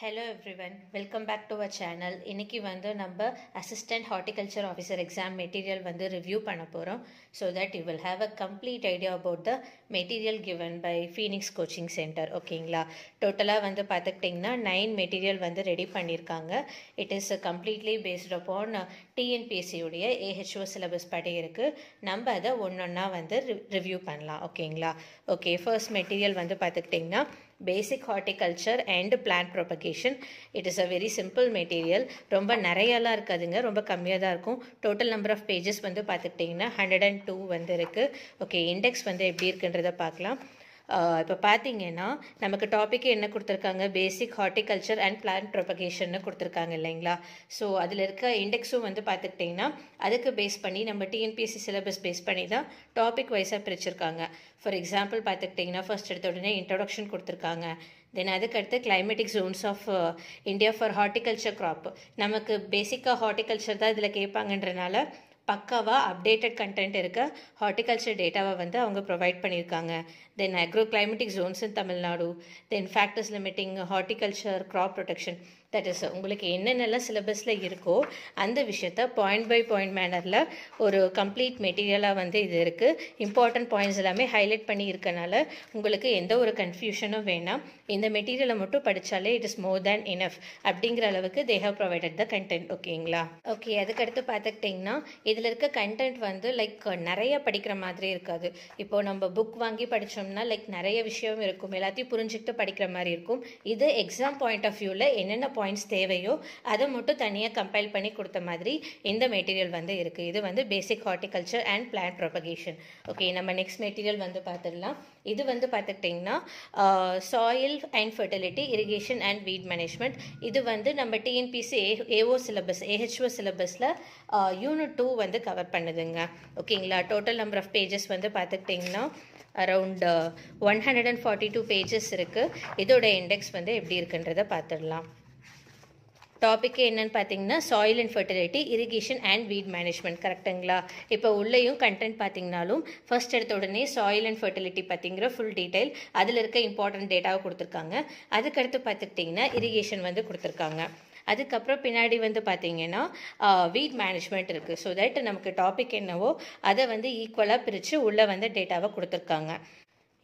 Hello everyone welcome back to our channel இன்றைக்கி வந்து நம்ம assistant horticulture officer exam material வந்து ரிவ்யூ பண்ண போகிறோம் so that you will have a complete idea about the material given by Phoenix coaching centre ஓகேங்களா டோட்டலாக வந்து பார்த்துக்கிட்டிங்கன்னா நைன் மெட்டீரியல் வந்து ரெடி பண்ணியிருக்காங்க it is completely based upon டிஎன்பிஎஸ்சியுடைய ஏஹெச்ஓ சிலபஸ் படி இருக்குது நம்ம அதை ஒன்று ஒன்றா வந்து ரிவ்யூ பண்ணலாம் ஓகேங்களா ஓகே ஃபர்ஸ்ட் மெட்டீரியல் வந்து பார்த்துக்கிட்டிங்கன்னா basic horticulture and plant propagation it is a very simple material ரொம்ப நிறையலாம் இருக்காதுங்க ரொம்ப கம்மியாக தான் இருக்கும் டோட்டல் நம்பர் ஆஃப் பேஜஸ் வந்து பார்த்துக்கிட்டிங்கன்னா ஹண்ட்ரட் அண்ட் டூ வந்து இருக்குது ஓகே இண்டெக்ஸ் வந்து எப்படி இருக்குன்றதை பார்க்கலாம் இப்போ பார்த்தீங்கன்னா நமக்கு டாபிக் என்ன கொடுத்துருக்காங்க basic horticulture and plant propagation கொடுத்துருக்காங்க இல்லைங்களா ஸோ அதில் இருக்க இண்டெக்ஸும் வந்து பார்த்துக்கிட்டிங்கன்னா அதுக்கு பேஸ் பண்ணி நம்ம டிஎன்பிஎஸ்சி சிலபஸ் பேஸ் பண்ணி தான் டாபிக் வைஸாக பிரிச்சிருக்காங்க ஃபார் எக்ஸாம்பிள் பார்த்துக்கிட்டிங்கன்னா ஃபர்ஸ்ட் எடுத்த உடனே இன்ட்ரொடக்ஷன் கொடுத்துருக்காங்க தென் அதுக்கடுத்து climatic zones of India for horticulture crop நமக்கு பேசிக்காக ஹார்டிகல்ச்சர் தான் இதில் கேட்பாங்கன்றனால பக்காவாக அப்டேட்டட் கண்டென்ட் இருக்க ஹார்டிகல்ச்சர் டேட்டாவை வந்து அவங்க ப்ரொவைட் பண்ணியிருக்காங்க then agro climatic zones in Tamil Nadu then factors limiting horticulture crop production that is உங்களுக்கு என்னென்னலாம் சிலபஸில் இருக்கோ அந்த விஷயத்த பாயிண்ட் பை பாயிண்ட் மேனரில் ஒரு கம்ப்ளீட் மெட்டீரியலாக வந்து இது இருக்குது இம்பார்ட்டண்ட் பாயிண்ட்ஸ் எல்லாமே ஹைலைட் பண்ணி இருக்கனால உங்களுக்கு எந்த ஒரு கன்ஃபியூஷனும் வேணாம் இந்த மெட்டீரியலை மட்டும் படித்தாலே it is more than enough அப்படிங்கிற அளவுக்கு they have provided the content ஓகேங்களா ஓகே அதுக்கடுத்து பார்த்துக்கிட்டிங்கன்னா இதில் இருக்க கண்டென்ட் வந்து லைக் நிறைய படிக்கிற மாதிரி இருக்காது இப்போது நம்ம புக் வாங்கி படித்தோம்னா லைக் நிறைய விஷயம் இருக்கும் எல்லாத்தையும் புரிஞ்சுக்கிட்டு படிக்கிற மாதிரி இருக்கும் இது எக்ஸாம் பாயிண்ட் ஆஃப் வியூவில் என்னென்ன பாயிண்ட் பாயிண்ட்ஸ் தேவையோ அதை மட்டும் தனியாக கம்பைல் பண்ணி கொடுத்த மாதிரி இந்த மெட்டீரியல் வந்து இருக்குது இது வந்து basic horticulture and plant propagation okay நம்ம நெக்ஸ்ட் மெட்டீரியல் வந்து பார்த்துடலாம் இது வந்து பார்த்துக்கிட்டிங்கன்னா soil and fertility irrigation and weed management இது வந்து நம்ம TNPC A AO syllabus AHO சிலபஸில் யூனிட் டூ வந்து கவர் பண்ணுதுங்க ஓகேங்களா டோட்டல் நம்பர் ஆஃப் பேஜஸ் வந்து பார்த்துக்கிட்டிங்கன்னா around one hundred and forty two pages இருக்குது இதோட இண்டெக்ஸ் வந்து எப்படி இருக்குன்றதை பார்த்துடலாம் டாபிக் என்னன்னு பார்த்தீங்கன்னா soil and fertility irrigation and weed management கரெக்டுங்களா இப்போ உள்ளேயும் கண்டென்ட் பார்த்தீங்கனாலும் ஃபர்ஸ்ட் எடுத்த உடனே சாயில் அண்ட் ஃபர்டிலிட்டி பார்த்திங்கிற ஃபுல் டீட்டெயில் அதில் இருக்க இம்பார்ட்டன்ட் டேட்டாவை கொடுத்துருக்காங்க அதுக்கடுத்து பார்த்துக்கிட்டிங்கன்னா இரிகேஷன் வந்து கொடுத்துருக்காங்க அதுக்கப்புறம் பின்னாடி வந்து பார்த்தீங்கன்னா வீட் மேனேஜ்மெண்ட் இருக்குது ஸோ தட் நமக்கு டாபிக் என்னவோ அதை வந்து ஈக்குவலாக பிரித்து உள்ளே வந்து டேட்டாவை கொடுத்துருக்காங்க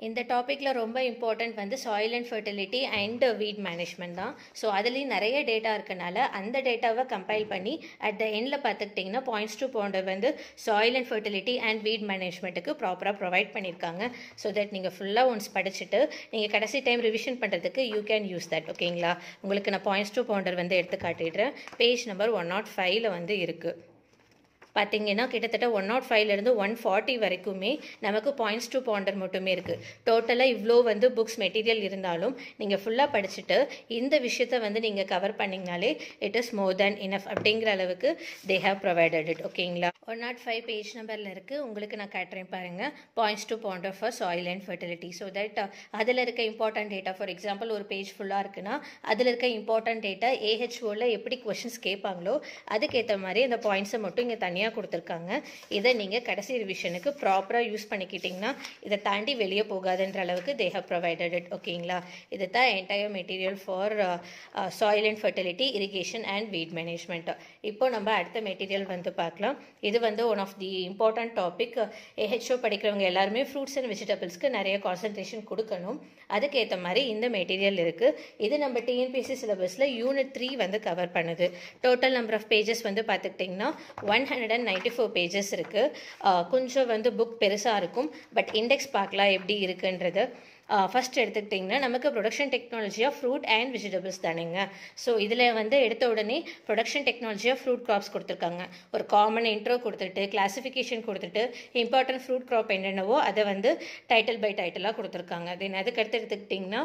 இந்த டாப்பிக்கில் ரொம்ப இம்பார்ட்டண்ட் வந்து soil and fertility and weed management தான் ஸோ அதுலேயும் நிறைய டேட்டா இருக்கனால அந்த டேட்டாவை கம்பைல் பண்ணி அட் த எண்டில் பார்த்துக்கிட்டிங்கன்னா பாயிண்ட்ஸ் டூ பாயிண்ட் வந்து soil and fertility and weed மேனேஜ்மெண்ட்டுக்கு ப்ராப்பராக ப்ரொவைட் பண்ணியிருக்காங்க ஸோ தட் நீங்கள் ஃபுல்லாக ஒன்ஸ் படிச்சுட்டு நீங்கள் கடைசி டைம் ரிவிஷன் பண்ணுறதுக்கு யூ கேன் யூஸ் தட் ஓகேங்களா உங்களுக்கு நான் பாயிண்ட்ஸ் டூ பவுண்டர் வந்து எடுத்து காட்டிடுறேன் பேஜ் நம்பர் ஒன் நாட் ஃபைவ்ல வந்து இருக்குது பார்த்தீங்கன்னா கிட்டத்தட்ட ஒன் நாட் ஃபைவ்லேருந்து ஒன் ஃபார்ட்டி வரைக்குமே நமக்கு பாயிண்ட்ஸ் டூ பாண்டர் மட்டுமே இருக்குது டோட்டலாக இவ்வளோ வந்து புக்ஸ் மெட்டீரியல் இருந்தாலும் நீங்கள் ஃபுல்லாக படிச்சுட்டு இந்த விஷயத்த வந்து நீங்கள் கவர் பண்ணிங்கனாலே it is more than enough அப்படிங்கிற அளவுக்கு தே ஹாவ் ப்ரொவைடட் இட் ஓகேங்களா ஒன் நாட் ஃபைவ் பேஜ் நம்பரில் இருக்குது உங்களுக்கு நான் கேட்டுறேன் பாருங்கள் பாயிண்ட்ஸ் டூ பாண்டர் for soil and fertility so that அதில் இருக்க இம்பார்ட்டன்ட் டேட்டா ஃபார் எக்ஸாம்பிள் ஒரு பேஜ் ஃபுல்லாக இருக்குன்னா அதில் இருக்க இம்பார்ட்டன்ட் டேட்டா ஏஹெச்ஓவில் எப்படி கொஷின்ஸ் கேட்பாங்களோ அதுக்கேற்ற மாதிரி அந்த பாயிண்ட்ஸை மட்டும் இங்கே தனியாக தனியாக கொடுத்துருக்காங்க இதை நீங்கள் கடைசி ரிவிஷனுக்கு ப்ராப்பராக யூஸ் பண்ணிக்கிட்டிங்கன்னா இதை தாண்டி வெளியே போகாதுன்ற அளவுக்கு தே ஹவ் ப்ரொவைடட் இட் ஓகேங்களா இது தான் entire material for soil and fertility irrigation and weed management இப்போ நம்ம அடுத்த மெட்டீரியல் வந்து பார்க்கலாம் இது வந்து one of the important topic AHO படிக்கிறவங்க எல்லாருமே ஃப்ரூட்ஸ் அண்ட் வெஜிடபிள்ஸ்க்கு நிறைய கான்சன்ட்ரேஷன் கொடுக்கணும் அதுக்கேற்ற மாதிரி இந்த மெட்டீரியல் இருக்குது இது நம்ம டிஎன்பிஎஸ்சி சிலபஸில் யூனிட் த்ரீ வந்து கவர் பண்ணுது டோட்டல் நம்பர் ஆஃப் பேஜஸ் வந்து பார்த்துக்கிட்டிங்கன்னா one hundred hundred and ninety four pages இருக்குது கொஞ்சம் வந்து புக் பெருசாக இருக்கும் பட் இண்டெக்ஸ் பார்க்கலாம் எப்படி இருக்குன்றது ஃபஸ்ட் எடுத்துக்கிட்டிங்கன்னா நமக்கு production technology of fruit and vegetables தானேங்க ஸோ இதில் வந்து எடுத்த உடனே production technology of fruit crops கொடுத்துருக்காங்க ஒரு காமன் இன்ட்ரோ கொடுத்துட்டு கிளாஸிஃபிகேஷன் கொடுத்துட்டு இம்பார்ட்டன்ட் ஃப்ரூட் கிராப் என்னென்னவோ அதை வந்து டைட்டில் பை டைட்டிலாக கொடுத்துருக்காங்க தென் அதுக்கடுத்து எடுத்துக்கிட்டிங்கன்னா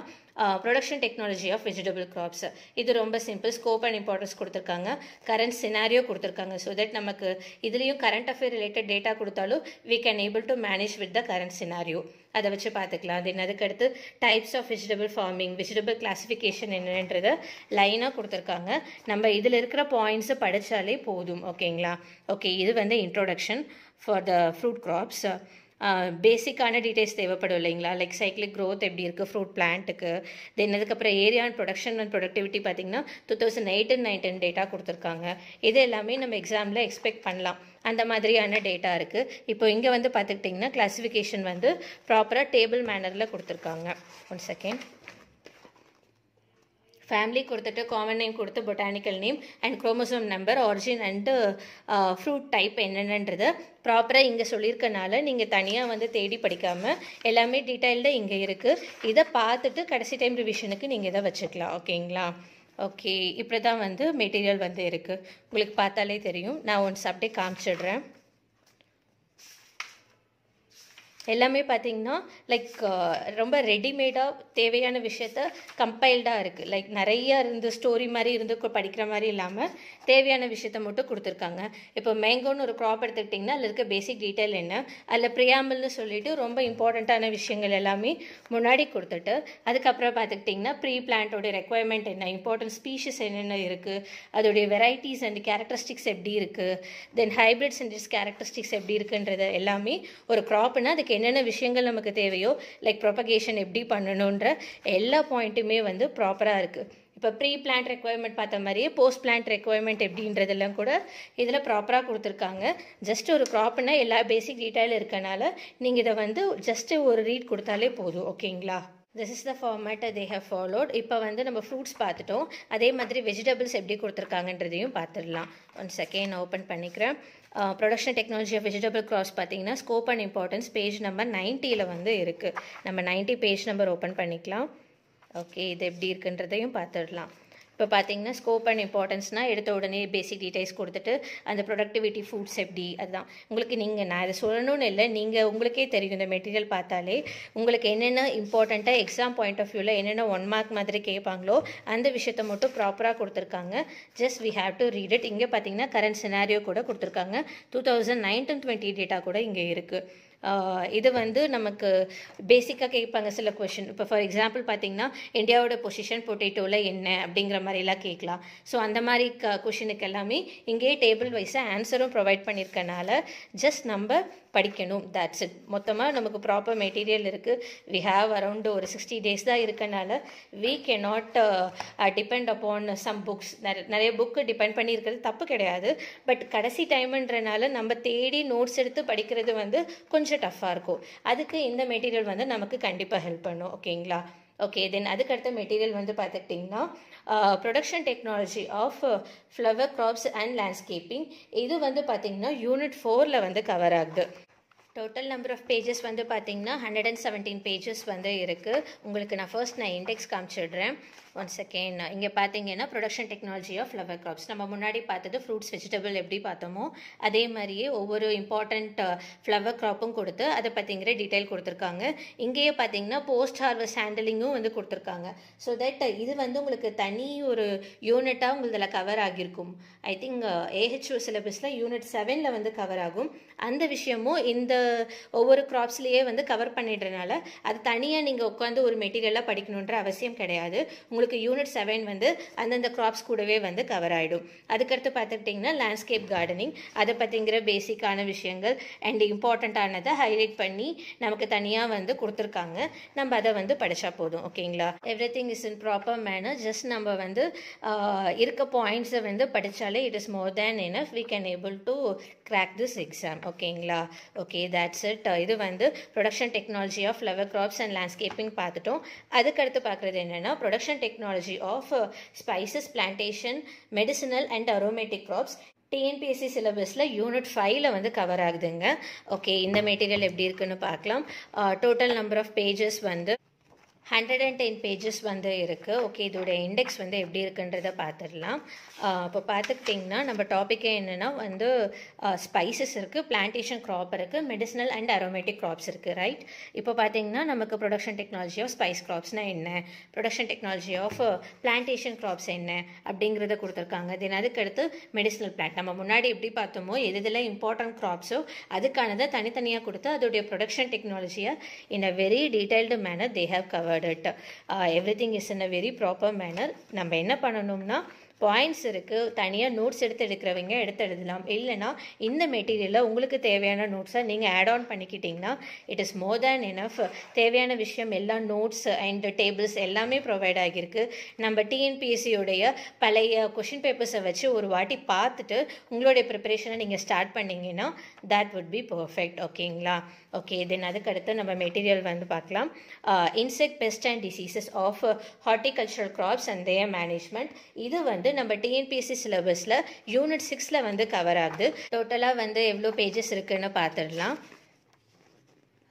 production technology of vegetable crops இது ரொம்ப சிம்பிள் ஸ்கோப் அண்ட் இம்பார்ட்டன்ஸ் கொடுத்துருக்காங்க கரண்ட் சினாரியோ கொடுத்துருக்காங்க ஸோ தட் நமக்கு இதுலேயும் கரண்ட் அஃபேர் ரிலேட்டட் டேட்டா கொடுத்தாலும் we can able to manage with the current scenario அதை வச்சு பார்த்துக்கலாம் தென் அதுக்கடுத்து types of vegetable farming vegetable classification என்னன்றது லைனாக கொடுத்துருக்காங்க நம்ம இதில் இருக்கிற பாயிண்ட்ஸை படித்தாலே போதும் ஓகேங்களா ஓகே இது வந்து introduction for the fruit crops பேசிக்கான டீட்டெயில்ஸ் தேவைப்படும் இல்லைங்களா லைக் சைக்கிளிக் க்ரோத் எப்படி இருக்குது ஃப்ரூட் பிளான்ட்டுக்கு தென் அதுக்கப்புறம் area and production and productivity பார்த்திங்கன்னா two thousand eight and nine ten data கொடுத்துருக்காங்க இது எல்லாமே நம்ம எக்ஸாமில் எக்ஸ்பெக்ட் பண்ணலாம் அந்த மாதிரியான டேட்டா இருக்குது இப்போ இங்கே வந்து பார்த்துக்கிட்டிங்கன்னா கிளாஸிஃபிகேஷன் வந்து ப்ராப்பராக டேபிள் மேனரில் கொடுத்துருக்காங்க ஒன் செகண்ட் ஃபேமிலி கொடுத்துட்டு காமன் நேம் கொடுத்து botanical name and chromosome number origin and fruit type என்னென்னன்றது ப்ராப்பராக இங்கே சொல்லியிருக்கனால நீங்கள் தனியாக வந்து தேடி படிக்காமல் எல்லாமே டீட்டெயில்டாக இங்கே இருக்குது இதை பார்த்துட்டு கடைசி டைம் ரிவிஷனுக்கு நீங்கள் இதை வச்சுக்கலாம் ஓகேங்களா ஓகே இப்படி தான் வந்து மெட்டீரியல் வந்து இருக்குது உங்களுக்கு பார்த்தாலே தெரியும் நான் ஒன்ஸ் அப்படியே காமிச்சிடுறேன் எல்லாமே பார்த்தீங்கன்னா லைக் uh, ரொம்ப ரெடிமேடாக தேவையான விஷயத்த கம்பைல்டாக இருக்குது லைக் நிறையா இருந்து ஸ்டோரி மாதிரி இருந்து படிக்கிற மாதிரி இல்லாமல் தேவையான விஷயத்த மட்டும் கொடுத்துருக்காங்க இப்போ மேங்கோன்னு ஒரு க்ராப் எடுத்துக்கிட்டிங்கன்னா அதில் இருக்க பேசிக் டீட்டெயில் என்ன அதில் ப்ரியாமல்னு சொல்லிவிட்டு ரொம்ப இம்பார்ட்டண்ட்டான விஷயங்கள் எல்லாமே முன்னாடி கொடுத்துட்டு அதுக்கப்புறம் பார்த்துக்கிட்டிங்கன்னா ப்ரீ பிளான்ட்டோடைய ரெக்குவயர்மெண்ட் என்ன இம்பார்ட்டன்ட் ஸ்பீஷஸ் என்னென்ன இருக்குது அதோடைய வெரைட்டிஸ் அண்ட் கேரக்டரிஸ்டிக்ஸ் எப்படி இருக்குது then hybrids and its characteristics எப்படி இருக்குன்றது எல்லாமே ஒரு க்ராப்னா அதுக்கு என்னென்ன விஷயங்கள் நமக்கு தேவையோ லைக் ப்ரொபகேஷன் எப்படி பண்ணணுன்ற எல்லா பாயிண்ட்டுமே வந்து ப்ராப்பராக இருக்குது இப்போ ப்ரீ பிளான்ட் ரெக்குவயர்மெண்ட் பார்த்த மாதிரியே போஸ்ட் பிளான்ட் ரெக்குவயர்மெண்ட் எப்படின்றதெல்லாம் கூட இதில் ப்ராப்பராக கொடுத்துருக்காங்க ஜஸ்ட் ஒரு ப்ராப்பர்னா எல்லா பேசிக் டீட்டெயில் இருக்கனால நீங்கள் இதை வந்து ஜஸ்ட்டு ஒரு ரீட் கொடுத்தாலே போதும் ஓகேங்களா திஸ் இஸ் த ஃபார்மேட்டை தே ஹவ் ஃபாலோட் இப்போ வந்து நம்ம ஃப்ரூட்ஸ் பார்த்துட்டோம் அதே மாதிரி வெஜிடபிள்ஸ் எப்படி கொடுத்துருக்காங்கன்றதையும் பார்த்துடலாம் ஒன் செகண்ட் நான் ஓப்பன் பண்ணிக்கிறேன் production technology of vegetable crops பார்த்தீங்கன்னா scope and importance page number நைன்ட்டியில் வந்து இருக்குது நம்ம நைன்ட்டி பேஜ் நம்பர் ஓப்பன் பண்ணிக்கலாம் ஓகே இது எப்படி இருக்குன்றதையும் பார்த்துடலாம் இப்போ பார்த்தீங்கன்னா ஸ்கோப் அண்ட் இம்பார்ட்டன்ஸ்னால் எடுத்த உடனே பேசிக் டீடைல்ஸ் கொடுத்துட்டு அந்த ப்ரொடக்டிவிட்டி ஃபுட்ஸ் எப்படி அதுதான் உங்களுக்கு நீங்கள் நான் இதை சொல்லணும்னு இல்லை நீங்கள் உங்களுக்கே தெரியும் இந்த மெட்டீரியல் பார்த்தாலே உங்களுக்கு என்னென்ன இம்பார்ட்டண்ட்டாக எக்ஸாம் பாயிண்ட் ஆஃப் வியூவில் என்னென்ன ஒன் மார்க் மாதிரி கேட்பாங்களோ அந்த விஷயத்த மட்டும் ப்ராப்பராக கொடுத்துருக்காங்க just we have to read it இங்கே பார்த்தீங்கன்னா கரண்ட் சினாரியோ கூட கொடுத்துருக்காங்க two thousand nineteen twenty data கூட இங்கே இருக்குது இது வந்து நமக்கு பேசிக்காக கேட்பாங்க சில கொஷின் இப்போ ஃபார் எக்ஸாம்பிள் பார்த்தீங்கன்னா இந்தியாவோட பொசிஷன் பொட்டேட்டோவில் என்ன அப்படிங்கிற மாதிரிலாம் கேட்கலாம் ஸோ அந்த மாதிரி க கொஷினுக்கு எல்லாமே இங்கேயே டேபிள் வைஸாக ஆன்சரும் ப்ரொவைட் பண்ணியிருக்கனால ஜஸ்ட் நம்ம படிக்கணும் தட்ஸ் இட் மொத்தமாக நமக்கு ப்ராப்பர் மெட்டீரியல் இருக்குது வி ஹாவ் அரவுண்டு ஒரு சிக்ஸ்டி டேஸ் தான் இருக்கனால we can not depend upon some books நிறைய புக்கு டிபெண்ட் பண்ணியிருக்கிறது தப்பு கிடையாது பட் கடைசி டைம்ன்றனால நம்ம தேடி நோட்ஸ் எடுத்து படிக்கிறது வந்து கொஞ்சம் கொஞ்சம் டஃப்பாக இருக்கும் அதுக்கு இந்த மெட்டீரியல் வந்து நமக்கு கண்டிப்பாக ஹெல்ப் பண்ணும் ஓகேங்களா ஓகே தென் அதுக்கடுத்த மெட்டீரியல் வந்து பார்த்துக்கிட்டிங்கன்னா production technology of flower crops and landscaping இது வந்து பார்த்திங்கன்னா யூனிட் ஃபோரில் வந்து கவர் ஆகுது டோட்டல் நம்பர் ஆஃப் பேஜஸ் வந்து பார்த்தீங்கன்னா ஹண்ட்ரட் அண்ட் செவன்டீன் பேஜஸ் வந்து இருக்குது உங்களுக்கு நான் ஃபர்ஸ்ட் நான் இண்டெக்ஸ் காமிச்சிடுறேன் ஒன் செகண்ட் இங்கே பார்த்தீங்கன்னா production technology of flower crops நம்ம முன்னாடி பார்த்தது ஃப்ரூட்ஸ் வெஜிடபிள் எப்படி பார்த்தோமோ அதே மாதிரியே ஒவ்வொரு இம்பார்ட்டண்ட் ஃப்ளவர் க்ராப்பும் கொடுத்து அதை பற்றிங்கிற டீட்டெயில் கொடுத்துருக்காங்க இங்கேயே பார்த்தீங்கன்னா போஸ்ட் ஹார்வஸ் ஹேண்டலிங்கும் வந்து கொடுத்துருக்காங்க ஸோ தட் uh, இது வந்து உங்களுக்கு தனி ஒரு யூனிட்டாக உங்களுதில் கவர் ஆகியிருக்கும் ஐ திங்க் ஏஹெச்ஓ சிலபஸில் யூனிட் செவனில் வந்து கவர் ஆகும் அந்த விஷயமும் இந்த ஒவ்வொரு க்ராப்ஸ்லேயே வந்து கவர் பண்ணிடுறனால அது தனியாக நீங்கள் உட்காந்து ஒரு மெட்டீரியலாக படிக்கணுன்ற அவசியம் கிடையாது உங்களுக்கு யூனிட் செவன் வந்து அந்தந்த க்ராப்ஸ் கூடவே வந்து கவர் ஆகிடும் அதுக்கடுத்து பார்த்துக்கிட்டிங்கன்னா லேண்ட்ஸ்கேப் கார்டனிங் அதை பற்றிங்கிற பேசிக்கான விஷயங்கள் அண்ட் இம்பார்ட்டண்ட்டானதை ஹைலைட் பண்ணி நமக்கு தனியாக வந்து கொடுத்துருக்காங்க நம்ம அதை வந்து படித்தா போதும் ஓகேங்களா everything is in proper manner just நம்ம வந்து இருக்க பாயிண்ட்ஸை வந்து படித்தாலே it is more than enough we can able to crack this exam ஓகேங்களா ஓகே தட்ஸ் இட் இது வந்து production technology of flower crops and landscaping பார்த்துட்டோம் அதுக்கடுத்து பார்க்குறது என்னென்னா production technology of spices plantation medicinal and aromatic crops TNPSC சிலபஸில் unit ஃபைவ்ல வந்து கவர் ஆகுதுங்க ஓகே இந்த மெட்டீரியல் எப்படி இருக்குன்னு பார்க்கலாம் டோட்டல் நம்பர் ஆஃப் பேஜஸ் வந்து ஹண்ட்ரட் அண்ட் டென் பேஜஸ் வந்து இருக்குது ஓகே இதோட இண்டெக்ஸ் வந்து எப்படி இருக்குன்றத பார்த்துடலாம் இப்போ பார்த்துக்கிட்டிங்கன்னா நம்ம டாப்பிக்கே என்னென்னா வந்து ஸ்பைசஸ் இருக்குது பிளான்டேஷன் க்ராப் இருக்குது மெடிசினல் அண்ட் அரோமேட்டிக் க்ராப்ஸ் இருக்குது ரைட் இப்போ பார்த்தீங்கன்னா நமக்கு ப்ரொடக்ஷன் டெக்னாலஜி ஆஃப் ஸ்பைஸ் க்ராப்ஸ்னால் என்ன production technology of plantation crops என்ன அப்படிங்கிறத கொடுத்துருக்காங்க தென் அதுக்கடுத்து மெடிசினல் பிளான்ட் நம்ம முன்னாடி எப்படி பார்த்தோமோ எது இதில் இம்பார்ட்டன்ட் க்ராப்ஸோ அதுக்கானதை தனித்தனியாக கொடுத்து அதோடைய ப்ரொடக்ஷன் டெக்னாலஜியை in a very detailed manner they have cover covered it. everything is in a very proper manner. நம்ம என்ன பண்ணணும்னா பாயிண்ட்ஸ் இருக்குது தனியாக நோட்ஸ் எடுத்து எடுக்கிறவங்க எடுத்து எழுதலாம் இல்லைனா இந்த மெட்டீரியலில் உங்களுக்கு தேவையான நோட்ஸை நீங்கள் ஆட் ஆன் பண்ணிக்கிட்டிங்கன்னா it is more than enough தேவையான விஷயம் எல்லா நோட்ஸ் அண்ட் டேபிள்ஸ் எல்லாமே ப்ரொவைட் ஆகியிருக்கு நம்ம டிஎன்பிஎஸ்சியோடைய பழைய கொஷின் பேப்பர்ஸை வச்சு ஒரு வாட்டி பார்த்துட்டு உங்களுடைய ப்ரிப்பரேஷனை நீங்கள் ஸ்டார்ட் பண்ணிங்கன்னா தட் வுட் பி பர்ஃபெக்ட் ஓகேங்களா ஓகே தென் அதுக்கடுத்து நம்ம மெட்டீரியல் வந்து பார்க்கலாம் insect pest and diseases of horticultural crops and their management இது வந்து வந்து நம்ம டிஎன்பிஎஸ்சி சிலபஸில் யூனிட் சிக்ஸில் வந்து கவர் ஆகுது டோட்டலாக வந்து எவ்வளோ பேஜஸ் இருக்குதுன்னு பார்த்துடலாம்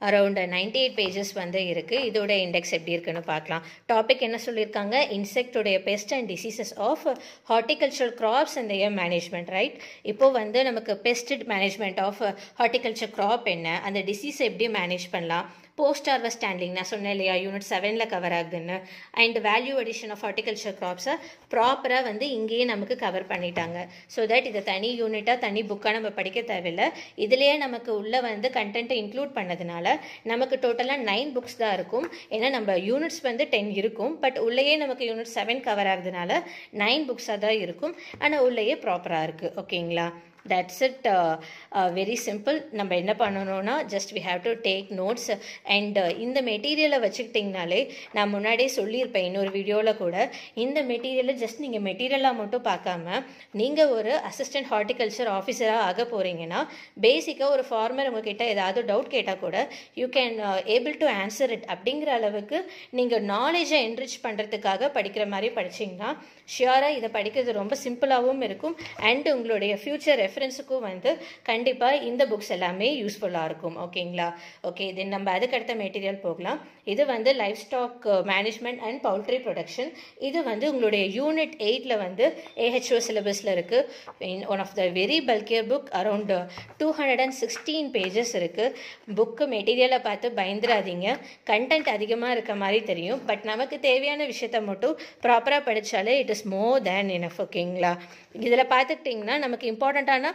அரௌண்ட் நைன்டி எயிட் பேஜஸ் வந்து இருக்குது இதோட இண்டெக்ஸ் எப்படி இருக்குன்னு பார்க்கலாம் டாபிக் என்ன சொல்லியிருக்காங்க இன்செக்டுடைய pest and diseases of horticulture crops and year management right இப்போது வந்து நமக்கு pest management of horticulture crop என்ன அந்த டிசீஸை எப்படி மேனேஜ் பண்ணலாம் போஸ்ட் வ ஸ்டாண்டிங் நான் சொன்னேன் இல்லையா யூனிட் செவனில் கவர் ஆகுதுன்னு and value addition of horticulture க்ராப்ஸை ப்ராப்பராக வந்து இங்கேயே நமக்கு கவர் பண்ணிட்டாங்க ஸோ தட் இதை தனி யூனிட்டாக தனி புக்காக நம்ம படிக்க தேவையில்லை இதுலேயே நமக்கு உள்ளே வந்து கண்டென்ட்டை இன்க்ளூட் பண்ணதுனால நமக்கு டோட்டலாக நைன் புக்ஸ் தான் இருக்கும் ஏன்னா நம்ம யூனிட்ஸ் வந்து டென் இருக்கும் பட் உள்ளேயே நமக்கு யூனிட் செவன் கவர் ஆகுதுனால நைன் புக்ஸாக தான் இருக்கும் ஆனால் உள்ளேயே ப்ராப்பராக இருக்குது ஓகேங்களா தட்ஸ் இட் வெரி சிம்பிள் நம்ம என்ன பண்ணணும்னா just we have to take notes and இந்த மெட்டீரியலை வச்சுக்கிட்டிங்கனாலே நான் முன்னாடியே சொல்லியிருப்பேன் இன்னொரு வீடியோவில் கூட இந்த மெட்டீரியலை ஜஸ்ட் நீங்கள் மெட்டீரியலாக மட்டும் பார்க்காம நீங்கள் ஒரு அசிஸ்டன்ட் ஹார்டிகல்ச்சர் ஆஃபீஸராக ஆக போகிறீங்கன்னா பேசிக்காக ஒரு ஃபார்மர் உங்ககிட்ட ஏதாவது டவுட் கேட்டால் கூட you can able to answer it அப்படிங்கிற அளவுக்கு நீங்கள் நாலேஜை என்ரிச் பண்ணுறதுக்காக படிக்கிற மாதிரி படிச்சிங்கன்னா ஷியோராக இதை படிக்கிறது ரொம்ப சிம்பிளாகவும் இருக்கும் அண்ட் உங்களுடைய ஃப்யூச்சர் எஃப் ரெஃபரன்ஸுக்கும் வந்து கண்டிப்பாக இந்த புக்ஸ் எல்லாமே யூஸ்ஃபுல்லாக இருக்கும் ஓகேங்களா ஓகே தென் நம்ம அதுக்கடுத்த மெட்டீரியல் போகலாம் இது வந்து livestock management and poultry production இது வந்து உங்களுடைய யூனிட் எயிட்டில் வந்து ஏஹெச்ஓ சிலபஸில் இருக்குது one of the very bulkier book around two hundred and sixteen pages இருக்குது புக்கு மெட்டீரியலை பார்த்து பயந்துடாதீங்க கண்டென்ட் அதிகமாக இருக்க மாதிரி தெரியும் பட் நமக்கு தேவையான விஷயத்த மட்டும் ப்ராப்பராக படித்தாலே it is more than enough ஓகேங்களா இதில் பார்த்துக்கிட்டிங்கன்னா நமக்கு இம்பார்ட்டண்ட்டான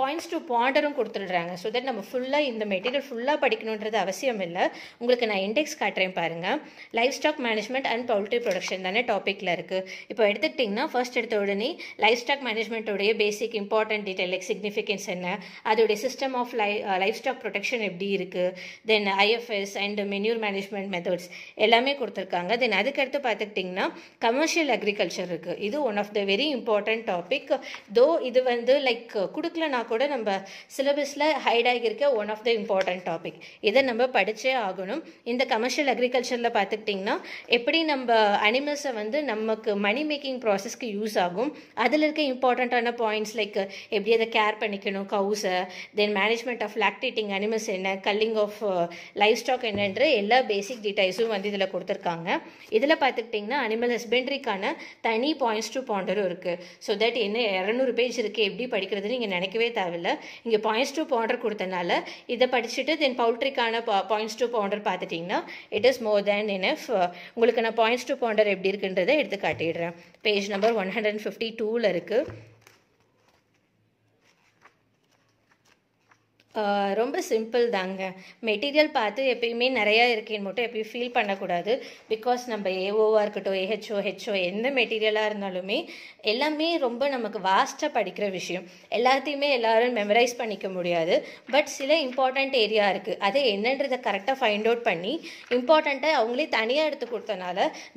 பாயிண்ட்ஸ் டு பாயிண்டரும் கொடுத்துடுறாங்க ஸோ தட் நம்ம ஃபுல்லாக இந்த மெட்டீரியல் ஃபுல்லாக படிக்கணுன்றது அவசியம் இல்லை உங்களுக்கு நான் இண்டெக்ஸ் காட்டுறேன் பாருங்கள் livestock management and poultry production தானே டாப்பிக்கில் இருக்குது இப்போ எடுத்துக்கிட்டிங்கன்னா ஃபர்ஸ்ட் எடுத்த உடனே லைஃப் ஸ்டாக் மேனேஜ்மெண்ட்டோடைய basic important detail like significance என்ன அதோடைய சிஸ்டம் ஆஃப் லை லைஃப் ஸ்டாக் ப்ரொடெக்ஷன் எப்படி இருக்குது then IFS and manure management methods எல்லாமே கொடுத்துருக்காங்க தென் அதுக்கடுத்து பார்த்துக்கிட்டிங்கன்னா கமர்ஷியல் அக்ரிகல்ச்சர் இருக்குது இது one of the very important topic though இது வந்து லைக் கொடுக்கலனா கூட நம்ம சிலபஸில் ஹைட் ஆகியிருக்க one of the important topic இதை நம்ம படித்தே ஆகணும் இந்த கமர்ஷியல் அக்ரிகல்ச்சரில் பார்த்துக்கிட்டிங்கன்னா எப்படி நம்ம அனிமல்ஸை வந்து நமக்கு மணி மேக்கிங் ப்ராசஸ்க்கு யூஸ் ஆகும் அதில் இருக்க இம்பார்ட்டண்ட்டான பாயிண்ட்ஸ் லைக் எப்படி அதை கேர் பண்ணிக்கணும் கவுஸை then management of lactating animals என்ன கல்லிங் ஆஃப் லைஃப் ஸ்டாக் என்னன்ற எல்லா பேசிக் டீட்டெயில்ஸும் வந்து இதில் கொடுத்துருக்காங்க இதில் பார்த்துக்கிட்டிங்கன்னா அனிமல் ஹஸ்பண்ட்ரிக்கான தனி பாயிண்ட்ஸ் டு பாண்டரும் இருக்குது ஸோ தட் என்ன இரநூறு பேஜ் இருக்குது எப்படி படிக்கிறதுன்னு நீங்கள் நினைக்கவே தேவையில்லை இங்கே பாயிண்ட்ஸ் டூ பவுண்டர் கொடுத்தனால இதை படிச்சுட்டு தென் பவுல்ட்ரிக்கான பா பாயிண்ட்ஸ் டூ பவுண்டர் பார்த்துட்டிங்கன்னா it is more than enough உங்களுக்கு நான் பாயிண்ட்ஸ் டூ பவுண்டர் எப்படி இருக்குன்றதை எடுத்து காட்டிடுறேன் page number one hundred and fifty டூவில் இருக்குது ரொம்ப சிம்பிள் தாங்க மெட்டீரியல் பார்த்து எப்பயுமே நிறையா இருக்கேன்னு மட்டும் எப்பயும் ஃபீல் பண்ணக்கூடாது பிகாஸ் நம்ம ஏஓவாக இருக்கட்டும் ஏஹெச்ஓ ஹெச்ஓ எந்த மெட்டீரியலாக இருந்தாலுமே எல்லாமே ரொம்ப நமக்கு வாஸ்ட்டாக படிக்கிற விஷயம் எல்லாத்தையுமே எல்லோரும் மெமரைஸ் பண்ணிக்க முடியாது பட் சில இம்பார்ட்டண்ட் ஏரியா இருக்குது அது என்னன்றதை கரெக்டாக ஃபைண்ட் அவுட் பண்ணி இம்பார்ட்டண்ட்டாக அவங்களே தனியாக எடுத்து கொடுத்தனால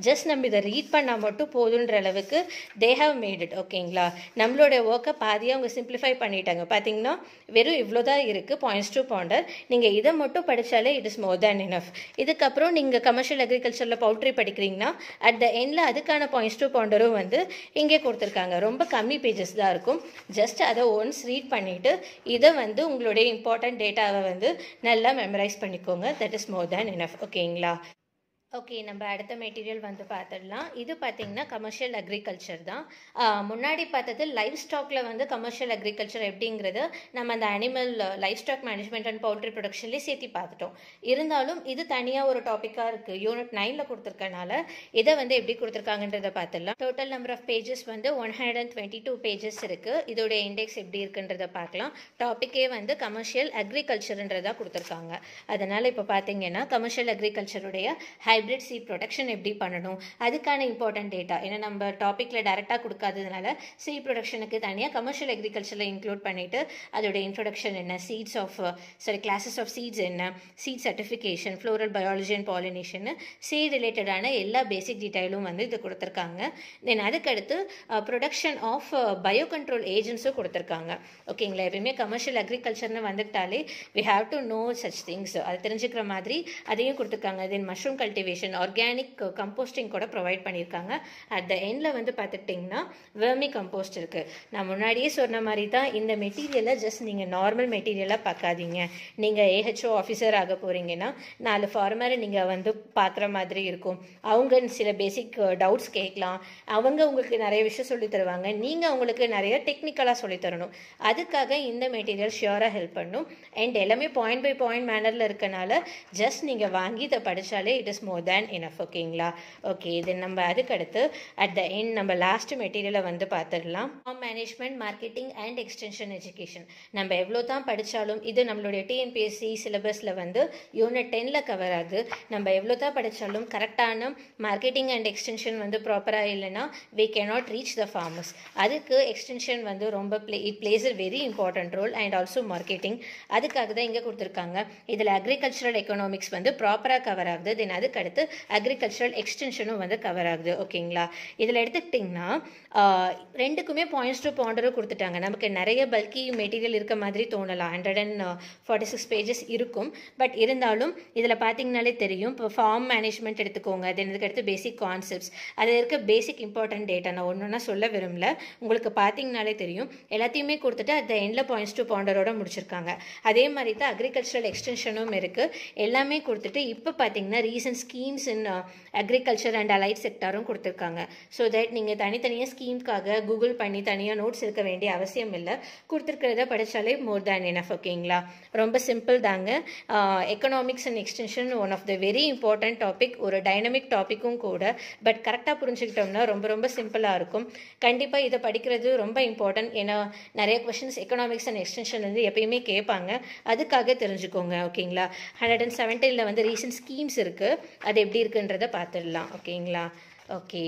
ஜஸ்ட் நம்ம இதை ரீட் பண்ணால் மட்டும் போதுன்ற அளவுக்கு தே ஹவ் மேட் இட் ஓகேங்களா நம்மளோட ஒர்க்கை பாதியாக அவங்க சிம்பிளிஃபை பண்ணிட்டாங்க பார்த்தீங்கன்னா வெறும் இவ்வளோ தான் இருக்குது இருக்குது பாயிண்ட்ஸ் டூ பாண்டர் நீங்கள் இதை மட்டும் படித்தாலே it is more than enough இதுக்கப்புறம் நீங்கள் கமர்ஷியல் அக்ரிகல்ச்சரில் பவுல்ட்ரி படிக்கிறீங்கன்னா அட் த எண்டில் அதுக்கான பாயிண்ட்ஸ் டூ பாண்டரும் வந்து இங்கே கொடுத்துருக்காங்க ரொம்ப கம்மி பேஜஸ் தான் இருக்கும் ஜஸ்ட் அதை ஒன்ஸ் ரீட் பண்ணிவிட்டு இதை வந்து உங்களுடைய இம்பார்ட்டன்ட் டேட்டாவை வந்து நல்லா மெமரைஸ் பண்ணிக்கோங்க that is more than enough ஓகேங்களா ஓகே நம்ம அடுத்த மெட்டீரியல் வந்து பார்த்துடலாம் இது பார்த்திங்கன்னா கமர்ஷியல் அக்ரிகல்ச்சர் தான் முன்னாடி பார்த்தது லைஃப் ஸ்டாக்கில் வந்து கமர்ஷியல் அக்ரிகல்ச்சர் எப்படிங்கிறது நம்ம அந்த animal livestock management and poultry ப்ரொடக்ஷன்லேயே சேர்த்து பார்த்துட்டோம் இருந்தாலும் இது தனியாக ஒரு டாப்பிக்காக இருக்குது யூனிட் நைனில் கொடுத்துருக்கனால இதை வந்து எப்படி கொடுத்துருக்காங்கன்றத பார்த்துடலாம் டோட்டல் நம்பர் ஆஃப் பேஜஸ் வந்து one hundred and twenty two pages இருக்குது இதோடைய இண்டெக்ஸ் எப்படி இருக்குன்றதை பார்க்கலாம் டாப்பிக்கே வந்து கமர்ஷியல் அக்ரிகல்ச்சர்ன்றதாக கொடுத்துருக்காங்க அதனால் இப்போ பார்த்தீங்கன்னா கமர்ஷியல் அக்ரிகல்ச்சருடைய ஹை ஹைப்ரிட் சீட் ப்ரொடக்ஷன் எப்படி பண்ணணும் அதுக்கான இம்பார்ட்டன்ட் டேட்டா ஏன்னா நம்ம டாப்பிக்கில் டேரெக்டாக கொடுக்காததுனால சீட் ப்ரொடக்ஷனுக்கு தனியாக கமர்ஷியல் அக்ரிகல்ச்சரில் இன்க்ளூட் பண்ணிவிட்டு அதோட இன்ட்ரொடக்ஷன் என்ன seeds of sorry classes of seeds என்ன seed certification floral biology and pollination seed ரிலேட்டடான எல்லா பேசிக் டீட்டெயிலும் வந்து இது கொடுத்துருக்காங்க தென் அதுக்கடுத்து ப்ரொடக்ஷன் ஆஃப் பயோ கண்ட்ரோல் ஏஜென்ட்ஸும் கொடுத்துருக்காங்க ஓகேங்களா எப்பயுமே கமர்ஷியல் அக்ரிகல்ச்சர்னு வந்துட்டாலே we have to know such things அது தெரிஞ்சுக்கிற மாதிரி அதையும் கொடுத்துருக்காங்க தென் மஷ்ரூம் கல்டிவேஷன் வேஸ்டேஷன் ஆர்கானிக் கம்போஸ்டிங் கூட ப்ரொவைட் பண்ணியிருக்காங்க அட் த எண்டில் வந்து பார்த்துட்டிங்கன்னா வேர்மி கம்போஸ்ட் இருக்குது நான் முன்னாடியே சொன்ன மாதிரி தான் இந்த மெட்டீரியலை ஜஸ்ட் நீங்கள் நார்மல் மெட்டீரியலாக பார்க்காதீங்க நீங்கள் ஏஹெச்ஓ ஆஃபீஸர் ஆக போகிறீங்கன்னா நாலு ஃபார்மரை நீங்கள் வந்து பார்க்குற மாதிரி இருக்கும் அவங்க சில பேசிக் டவுட்ஸ் uh, கேட்கலாம் அவங்க உங்களுக்கு நிறைய விஷயம் சொல்லி தருவாங்க நீங்கள் அவங்களுக்கு நிறைய டெக்னிக்கலாக சொல்லி தரணும் அதுக்காக இந்த மெட்டீரியல் ஷியோராக ஹெல்ப் பண்ணும் அண்ட் எல்லாமே பாயிண்ட் பை பாயிண்ட் மேனரில் இருக்கனால ஜஸ்ட் நீங்கள் வாங்கி இதை படித்தாலே it is more more than enough ஓகேங்களா ஓகே இது நம்ம அதுக்கடுத்து அட் த எண்ட் நம்ம லாஸ்ட் மெட்டீரியலை வந்து பார்த்துடலாம் management marketing and extension education நம்ம எவ்வளோ தான் படித்தாலும் இது நம்மளுடைய டிஎன்பிஎஸ்சி சிலபஸில் வந்து யூனிட் டெனில் கவர் ஆகுது நம்ம எவ்வளோ தான் படித்தாலும் கரெக்டான மார்க்கெட்டிங் அண்ட் எக்ஸ்டென்ஷன் வந்து ப்ராப்பராக இல்லைன்னா we not reach the farmers அதுக்கு எக்ஸ்டென்ஷன் வந்து ரொம்ப play it plays a very important role and also marketing அதுக்காக தான் இங்கே கொடுத்துருக்காங்க இதில் அக்ரிகல்ச்சரல் எக்கனாமிக்ஸ் வந்து ப்ராப்பராக கவர் ஆகுது தென் அதுக்கு அடுத்து அக்ரிகல்ச்சரல் எக்ஸ்டென்ஷனும் வந்து கவர் ஆகுது ஓகேங்களா இதில் எடுத்துக்கிட்டிங்கன்னா ரெண்டுக்குமே பாயிண்ட்ஸ் டூ பாயிண்டரும் கொடுத்துட்டாங்க நமக்கு நிறைய பல்கி மெட்டீரியல் இருக்க மாதிரி தோணலாம் hundred and forty six pages இருக்கும் பட் இருந்தாலும் இதில் பார்த்தீங்கனாலே தெரியும் இப்போ ஃபார்ம் மேனேஜ்மெண்ட் எடுத்துக்கோங்க தென் அடுத்து பேசிக் கான்செப்ட்ஸ் அதில் இருக்க பேசிக் இம்பார்ட்டன்ட் டேட்டா நான் ஒன்று ஒன்றா சொல்ல விரும்பல உங்களுக்கு பார்த்தீங்கனாலே தெரியும் எல்லாத்தையுமே கொடுத்துட்டு அந்த எண்டில் பாயிண்ட்ஸ் டூ பாண்டரோட முடிச்சிருக்காங்க அதே மாதிரி தான் அக்ரிகல்ச்சரல் எக்ஸ்டென்ஷனும் இருக்குது எல்லாமே கொடுத்துட்டு இப்போ பார்த்தீங்கன்னா reasons schemes in agriculture uh, and allied செக்டாரும் கொடுத்துருக்காங்க ஸோ தட் நீங்கள் தனித்தனியாக ஸ்கீம்க்காக கூகுள் பண்ணி தனியாக நோட்ஸ் இருக்க வேண்டிய அவசியம் இல்லை கொடுத்துருக்கிறத படித்தாலே மோர் தேன் என்ன ஓகேங்களா ரொம்ப சிம்பிள் தாங்க economics and extension one of the very important topic ஒரு டைனமிக் டாப்பிக்கும் கூட பட் கரெக்டாக புரிஞ்சுக்கிட்டோம்னா ரொம்ப ரொம்ப சிம்பிளாக இருக்கும் கண்டிப்பாக இதை படிக்கிறது ரொம்ப இம்பார்ட்டன்ட் ஏன்னா நிறைய கொஷின்ஸ் எக்கனாமிக்ஸ் அண்ட் எக்ஸ்டென்ஷன் வந்து எப்பயுமே கேட்பாங்க அதுக்காக தெரிஞ்சுக்கோங்க ஓகேங்களா ஹண்ட்ரட் அண்ட் செவன்டீனில் வந்து ரீசன்ட் ஸ்கீம்ஸ் இருக்குது அது எப்படி இருக்குன்றதை பார்த்துடலாம் ஓகேங்களா ஓகே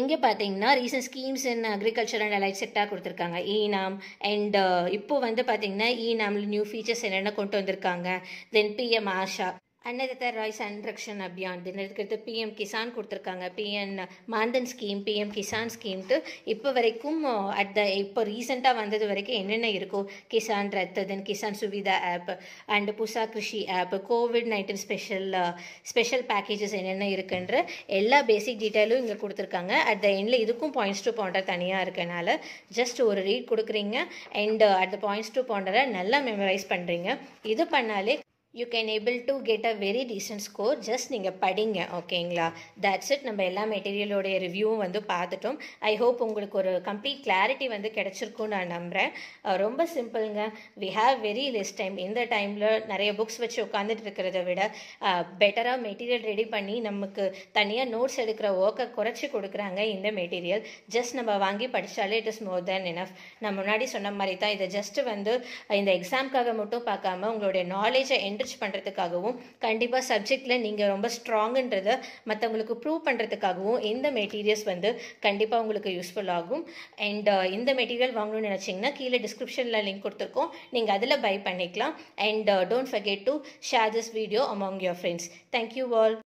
இங்கே பார்த்தீங்கன்னா recent schemes in agriculture and allied செக்டாக கொடுத்துருக்காங்க இநாம் அண்ட் இப்போ வந்து பார்த்தீங்கன்னா இனாமில் நியூ ஃபீச்சர்ஸ் என்னென்ன கொண்டு வந்திருக்காங்க தென் பிஎம் ஆஷா அன்னதத்தர் ராய் சன்ரக்ஷன் அபியான் இருக்கிறது பிஎம் கிசான் கொடுத்துருக்காங்க PM Maandhan scheme PM Kisan ஸ்கீம்ட்டு இப்போ வரைக்கும் அட் த இப்போ ரீசெண்டாக வந்தது வரைக்கும் என்னென்ன இருக்கோ Kisan Rath then Kisan Suvidha app and Pusa Krishi app COVID nineteen special special packages என்னென்ன இருக்குன்ற எல்லா பேசிக் டீட்டெயிலும் இங்கே கொடுத்துருக்காங்க அட் த எண்டில் இதுக்கும் பாயிண்ட்ஸ் டூ பவுண்டர் தனியாக இருக்கனால ஜஸ்ட் ஒரு ரீட் கொடுக்குறீங்க and at the points to பவுண்டரை நல்லா மெமரைஸ் பண்ணுறீங்க இது பண்ணாலே you can able to get a very decent score just நீங்கள் படிங்க ஓகேங்களா தட்ஸ் இட் நம்ம எல்லா மெட்டீரியலோடைய ரிவ்யூவும் வந்து பார்த்துட்டோம் ஐ ஹோப் உங்களுக்கு ஒரு கம்ப்ளீட் கிளாரிட்டி வந்து கிடச்சிருக்கும் நான் நம்புகிறேன் ரொம்ப சிம்பிளுங்க we have very less time இந்த டைமில் நிறைய புக்ஸ் வச்சு உட்காந்துட்டு இருக்கிறத விட பெட்டராக மெட்டீரியல் ரெடி பண்ணி நமக்கு தனியாக நோட்ஸ் எடுக்கிற ஒர்க்கை குறைச்சி கொடுக்குறாங்க இந்த மெட்டீரியல் ஜஸ்ட் நம்ம வாங்கி படித்தாலே it is more than enough நான் முன்னாடி சொன்ன மாதிரி தான் இதை ஜஸ்ட் வந்து இந்த எக்ஸாம்க்காக மட்டும் பார்க்காம உங்களுடைய நாலேஜை என் என்கரேஜ் பண்ணுறதுக்காகவும் கண்டிப்பாக சப்ஜெக்டில் நீங்கள் ரொம்ப ஸ்ட்ராங்குன்றதை மற்றவங்களுக்கு ப்ரூவ் பண்ணுறதுக்காகவும் இந்த மெட்டீரியல்ஸ் வந்து கண்டிப்பாக உங்களுக்கு யூஸ்ஃபுல் ஆகும் அண்ட் uh, இந்த மெட்டீரியல் வாங்கணும்னு நினச்சிங்கன்னா கீழே டிஸ்கிரிப்ஷனில் லிங்க் கொடுத்துருக்கோம் நீங்கள் அதில் பை பண்ணிக்கலாம் and don't forget to share this video among your friends thank you all